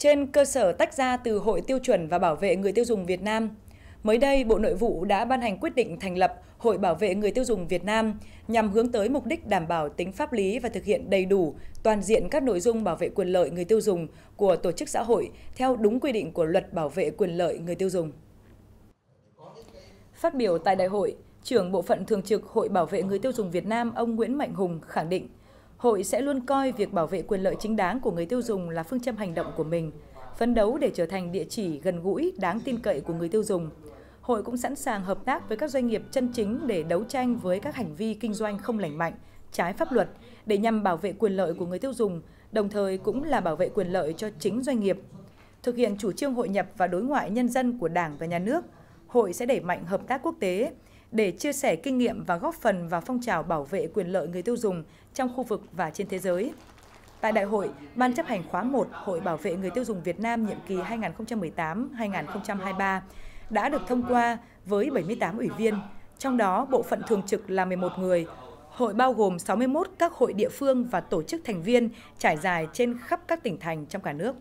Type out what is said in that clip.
trên cơ sở tách ra từ Hội Tiêu chuẩn và Bảo vệ người tiêu dùng Việt Nam. Mới đây, Bộ Nội vụ đã ban hành quyết định thành lập Hội Bảo vệ người tiêu dùng Việt Nam nhằm hướng tới mục đích đảm bảo tính pháp lý và thực hiện đầy đủ, toàn diện các nội dung bảo vệ quyền lợi người tiêu dùng của tổ chức xã hội theo đúng quy định của Luật Bảo vệ quyền lợi người tiêu dùng. Phát biểu tại đại hội, trưởng bộ phận thường trực Hội Bảo vệ người tiêu dùng Việt Nam ông Nguyễn Mạnh Hùng khẳng định Hội sẽ luôn coi việc bảo vệ quyền lợi chính đáng của người tiêu dùng là phương châm hành động của mình, phấn đấu để trở thành địa chỉ gần gũi, đáng tin cậy của người tiêu dùng. Hội cũng sẵn sàng hợp tác với các doanh nghiệp chân chính để đấu tranh với các hành vi kinh doanh không lành mạnh, trái pháp luật để nhằm bảo vệ quyền lợi của người tiêu dùng, đồng thời cũng là bảo vệ quyền lợi cho chính doanh nghiệp. Thực hiện chủ trương hội nhập và đối ngoại nhân dân của Đảng và Nhà nước, Hội sẽ đẩy mạnh hợp tác quốc tế, để chia sẻ kinh nghiệm và góp phần vào phong trào bảo vệ quyền lợi người tiêu dùng trong khu vực và trên thế giới. Tại đại hội, Ban chấp hành khóa 1 Hội Bảo vệ Người tiêu dùng Việt Nam nhiệm kỳ 2018-2023 đã được thông qua với 78 ủy viên, trong đó bộ phận thường trực là 11 người. Hội bao gồm 61 các hội địa phương và tổ chức thành viên trải dài trên khắp các tỉnh thành trong cả nước.